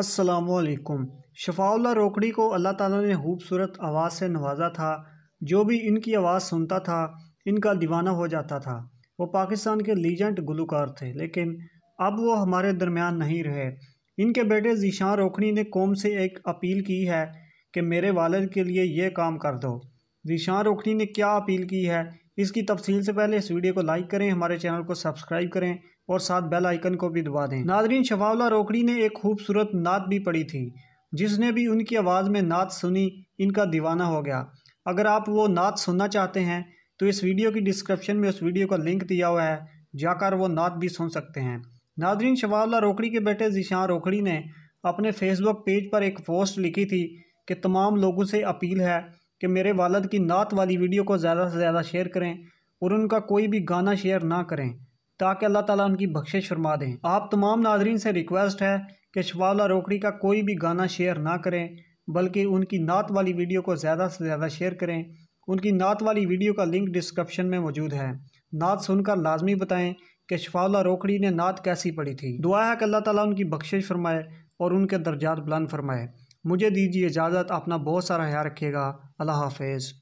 असलकुम शफाउल्ला रोकड़ी को अल्लाह ताला ने खूबसूरत आवाज़ से नवाजा था जो भी इनकी आवाज़ सुनता था इनका दीवाना हो जाता था वो पाकिस्तान के लीजेंट गुलकार थे लेकिन अब वो हमारे दरमियान नहीं रहे इनके बेटे जीशान रोकड़ी ने कौम से एक अपील की है कि मेरे वालद के लिए ये काम कर दो जीशान रोकड़ी ने क्या अपील की है इसकी तफसील से पहले इस वीडियो को लाइक करें हमारे चैनल को सब्सक्राइब करें और साथ बेल आइकन को भी दबा दें नादरीन शफावला रोकड़ी ने एक खूबसूरत नात भी पढ़ी थी जिसने भी उनकी आवाज़ में नात सुनी इनका दीवाना हो गया अगर आप वो नात सुनना चाहते हैं तो इस वीडियो की डिस्क्रिप्शन में उस वीडियो का लिंक दिया हुआ है जाकर वो नात भी सुन सकते हैं नादरीन शफावला रोकड़ी के बेटे जिशान रोकड़ी ने अपने फेसबुक पेज पर एक पोस्ट लिखी थी कि तमाम लोगों से अपील है कि मेरे वालद की नात वाली वीडियो को ज़्यादा से ज़्यादा शेयर करें और उनका कोई भी गाना शेयर ना करें ताकि अल्लाह ताला उनकी बख्शिश फरमा दें आप तमाम नाजरीन से रिक्वेस्ट है कि शवाला रोकड़ी का कोई भी गाना शेयर ना करें बल्कि उनकी नात वाली वीडियो को ज़्यादा से ज़्यादा शेयर करें उनकी नात वाली वीडियो का लिंक डिस्क्रिप्शन में मौजूद है नात सुनकर लाजमी बताएँ कि शफाउल्ला रोकड़ी ने नात कैसी पढ़ी थी दुआ है कि अल्लाह ताला उनकी बख्शिश फरमाए और उनके दर्जात बुलंद फरमाए मुझे दीजिए इजाज़त अपना बहुत सारा ख्याल रखिएगा अल्लाह हाफिज़